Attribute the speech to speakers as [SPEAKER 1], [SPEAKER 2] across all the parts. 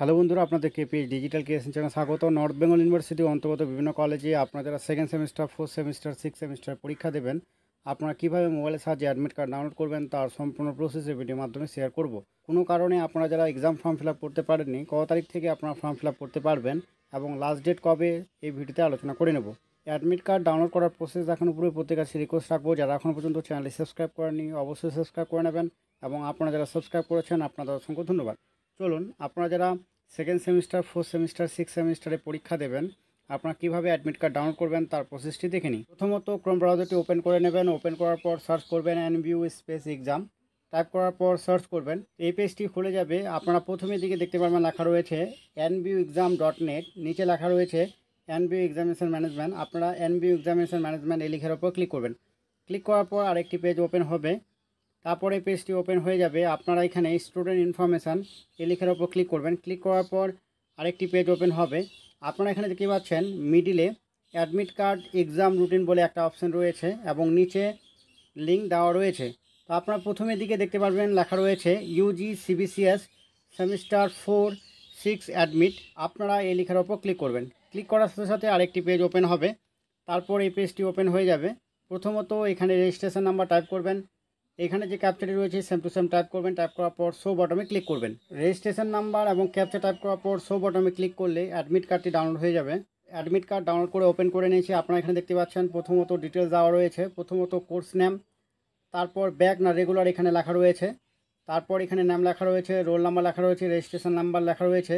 [SPEAKER 1] hello বন্ধুরা আপনাদের KP digital creation channel স্বাগত নর্থ বেঙ্গল ইউনিভার্সিটি অন্তর্গত বিভিন্ন কলেজে আপনারা যারা second semester fourth semester six semester পরীক্ষা দেবেন আপনারা কীভাবে মোবাইলের সাহায্যে অ্যাডমিট কার্ড ডাউনলোড করবেন তার সম্পূর্ণ প্রসেসে ভিডিওর মাধ্যমে শেয়ার করব কোনো কারণে আপনারা যারা এক্সাম ফর্ম ফিল করতে পারেননি কত তারিখ থেকে আপনারা ফর্ম ফিল করতে পারবেন এবং লাস্ট ডেট কবে এই ভিডিওতে আলোচনা করে নেব অ্যাডমিট কার্ড ডাউনলোড করার প্রসেস এখন পুরো প্রত্যেক কাছে রিকোয়েস্ট রাখবো যারা এখন পর্যন্ত চ্যানেলটি সাবস্ক্রাইব করেননি অবশ্যই সাবস্ক্রাইব করে নেবেন এবং আপনারা যারা সাবস্ক্রাইব করেছেন আপনাদের অসংখ্য ধন্যবাদ চলুন আপনারা যারা second semester fourth semester six সেমিস্টারে পরীক্ষা দেবেন আপনারা কীভাবে অ্যাডমিট কার্ড ডাউনলোড করবেন তার প্রসেসটি দেখে নিই প্রথমত ক্রম ব্রাউজারটি ওপেন করে নেবেন ওপেন করার পর সার্চ করবেন বিউ স্পেস এক্সাম টাইপ করার পর সার্চ করবেন এই পেজটি খুলে যাবে আপনারা প্রথমের দিকে দেখতে পারবেন লেখা রয়েছে বিউ এক্সাম ডট নেট নিচে লেখা রয়েছে এন বিউ এক্সামিনেশন ম্যানেজমেন্ট আপনারা এন বিউ এক্সামিনেশন ম্যানেজমেন্ট এই লিখের ওপর ক্লিক করবেন ক্লিক করার পর আরেকটি পেজ ওপেন হবে তারপরে পেজটি ওপেন হয়ে যাবে আপনারা এখানে স্টুডেন্ট ইনফরমেশান এই লেখার ওপর ক্লিক করবেন ক্লিক করার পর আরেকটি পেজ ওপেন হবে আপনারা এখানে দেখতে পাচ্ছেন মিডিলে অ্যাডমিট কার্ড এক্সাম রুটিন বলে একটা অপশন রয়েছে এবং নিচে লিঙ্ক দেওয়া রয়েছে তো আপনারা প্রথমের দিকে দেখতে পারবেন লেখা রয়েছে UG CBCS semester four six admit আপনারা এই লেখার ওপর ক্লিক করবেন ক্লিক করার সাথে সাথে আরেকটি পেজ ওপেন হবে তারপর এই পেজটি ওপেন হয়ে যাবে প্রথমত এখানে রেজিস্ট্রেশন নাম্বার টাইপ করবেন এখানে যে ক্যাপচাটি রয়েছে সেম টু সেম টাইপ করবেন টাইপ করার পর শো বটমে ক্লিক করবেন রেজিস্ট্রেশন নাম্বার এবং ক্যাপচা টাইপ করার পর শো বটমে ক্লিক করলে অ্যাডমিট কার্ডটি ডাউনলোড হয়ে যাবে অ্যাডমিট কার্ড ডাউনলোড করে ওপেন করে নিয়েছি আপনারা এখানে দেখতে পাচ্ছেন প্রথমত ডিটেলস দেওয়া রয়েছে প্রথমত কোর্স নেম তারপর ব্যাক না রেগুলার এখানে লেখা রয়েছে তারপর এখানে নাম লেখা রয়েছে রোল নাম্বার লেখা রয়েছে রেজিস্ট্রেশন নাম্বার লেখা রয়েছে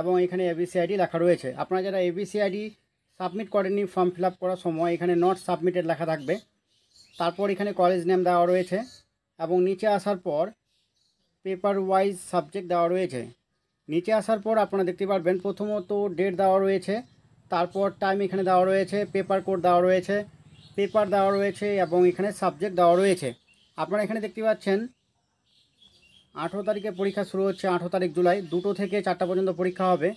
[SPEAKER 1] এবং এখানে এবিসি আইডি লেখা রয়েছে আপনারা যারা এবিসি আইডি সাবমিট করেননি ফর্ম ফিল করার সময় এখানে নট সাবমিটেড লেখা থাকবে তারপর এখানে কলেজ নেম দেওয়া রয়েছে এবং নিচে আসার পর পেপার ওয়াইজ সাবজেক্ট দেওয়া রয়েছে নিচে আসার পর আপনারা দেখতে পারবেন প্রথমত ডেট দেওয়া রয়েছে তারপর টাইম এখানে দেওয়া রয়েছে পেপার কোড দেওয়া রয়েছে পেপার দেওয়া রয়েছে এবং এখানে সাবজেক্ট দেওয়া রয়েছে আপনারা এখানে দেখতে পাচ্ছেন আঠেরো তারিখে পরীক্ষা শুরু হচ্ছে আঠেরো তারিখ জুলাই দুটো থেকে চারটা পর্যন্ত পরীক্ষা হবে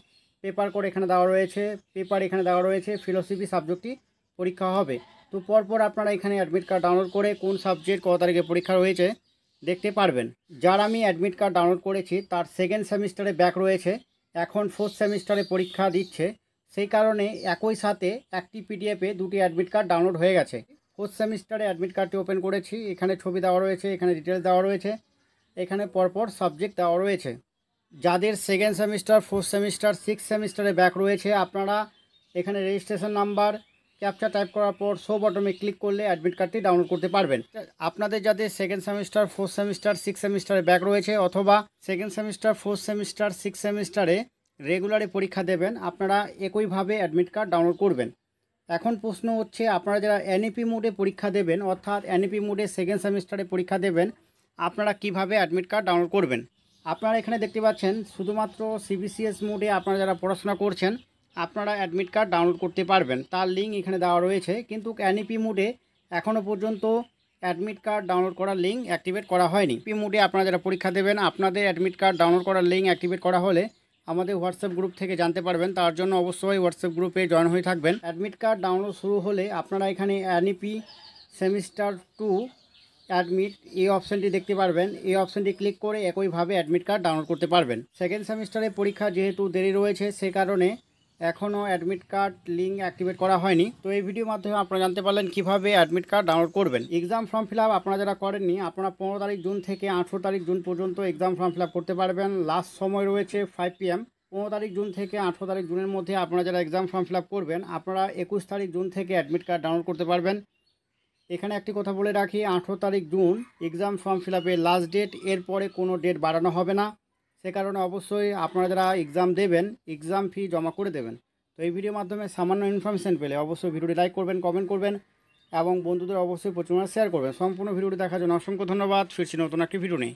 [SPEAKER 1] পেপার কোড এখানে দেওয়া রয়েছে পেপার এখানে দেওয়া রয়েছে ফিলোসফি সাবজেক্টটি পরীক্ষা হবে তো পরপর আপনারা এখানে অ্যাডমিট কার্ড ডাউনলোড করে কোন সাবজেক্ট কত তারিখে পরীক্ষা রয়েছে দেখতে পারবেন যার আমি অ্যাডমিট কার্ড ডাউনলোড করেছি তার সেকেন্ড সেমিস্টারে ব্যাক রয়েছে এখন ফোর্থ সেমিস্টারে পরীক্ষা দিচ্ছে সেই কারণে একই সাথে একটি পিডিএফে দুটি অ্যাডমিট কার্ড ডাউনলোড হয়ে গেছে ফোর্থ সেমিস্টারে অ্যাডমিট কার্ডটি ওপেন করেছি এখানে ছবি দেওয়া রয়েছে এখানে ডিটেলস দেওয়া রয়েছে এখানে পরপর সাবজেক্ট দেওয়া রয়েছে যাদের second semester fourth semester six সেমিস্টারে ব্যাক রয়েছে আপনারা এখানে রেজিস্ট্রেশন নাম্বার ক্যাপচা টাইপ করার পর শো বটমে ক্লিক করলে অ্যাডমিট কার্ডটি ডাউনলোড করতে পারবেন আপনাদের যাদের second semester fourth semester six সেমিস্টারে ব্যাক রয়েছে অথবা second semester fourth semester six সেমিস্টারে রেগুলারে পরীক্ষা দেবেন আপনারা একইভাবে অ্যাডমিট কার্ড ডাউনলোড করবেন এখন প্রশ্ন হচ্ছে আপনারা যারা এনইপি মোডে পরীক্ষা দেবেন অর্থাৎ এনইপি মোডে সেকেন্ড সেমিস্টারে পরীক্ষা দেবেন আপনারা কিভাবে অ্যাডমিট কার্ড ডাউনলোড করবেন আপনারা এখানে দেখতে পাচ্ছেন শুধুমাত্র সিবিসিএস মোডে আপনারা যারা পড়াশোনা করছেন আপনারা অ্যাডমিট কার্ড ডাউনলোড করতে পারবেন তার লিঙ্ক এখানে দেওয়া রয়েছে কিন্তু ক্যানিপি মুডে এখনও পর্যন্ত অ্যাডমিট কার্ড ডাউনলোড করার লিঙ্ক অ্যাক্টিভেট করা হয়নি পি মুডে আপনারা যারা পরীক্ষা দেবেন আপনাদের অ্যাডমিট কার্ড ডাউনলোড করার লিঙ্ক অ্যাক্টিভেট করা হলে আমাদের হোয়াটসঅ্যাপ গ্রুপ থেকে জানতে পারবেন তার জন্য অবশ্যই হোয়াটসঅ্যাপ গ্রুপে জয়েন হয়ে থাকবেন অ্যাডমিট কার্ড ডাউনলোড শুরু হলে আপনারা এখানে অ্যানিপি সেমিস্টার টু অ্যাডমিট এই অপশানটি দেখতে পারবেন এই অপশানটি ক্লিক করে একইভাবে অ্যাডমিট কার্ড ডাউনলোড করতে পারবেন সেকেন্ড সেমিস্টারে পরীক্ষা যেহেতু দেরি রয়েছে সে কারণে এখনও অ্যাডমিট কার্ড লিঙ্ক অ্যাক্টিভেট করা হয়নি তো এই ভিডিওর মাধ্যমে আপনারা জানতে পারলেন কীভাবে অ্যাডমিট কার্ড ডাউনলোড করবেন এক্সাম ফর্ম ফিল আপ আপনারা যারা করেননি আপনারা পনেরো তারিখ জুন থেকে আঠেরো তারিখ জুন পর্যন্ত এক্সাম ফর্ম ফিল আপ করতে পারবেন লাস্ট সময় রয়েছে ফাইভ পিএম পনেরো তারিখ জুন থেকে আঠেরো তারিখ জুনের মধ্যে আপনারা যারা এক্সাম ফর্ম ফিল আপ করবেন আপনারা একুশ তারিখ জুন থেকে অ্যাডমিট কার্ড ডাউনলোড করতে পারবেন এখানে একটি কথা বলে রাখি আঠেরো তারিখ জুন এক্সাম ফর্ম ফিল আপের লাস্ট ডেট এরপরে কোনো ডেট বাড়ানো হবে না সে কারণে অবশ্যই আপনারা যারা এক্সাম দেবেন এক্সাম ফি জমা করে দেবেন তো এই ভিডিওর মাধ্যমে সামান্য ইনফরমেশান পেলে অবশ্যই ভিডিওটি লাইক করবেন কমেন্ট করবেন এবং বন্ধুদের অবশ্যই প্রচুর শেয়ার মানে করবেন সম্পূর্ণ ভিডিওটি দেখার জন্য অসংখ্য ধন্যবাদ ফিরছি নতুন একটি ভিডিও নেই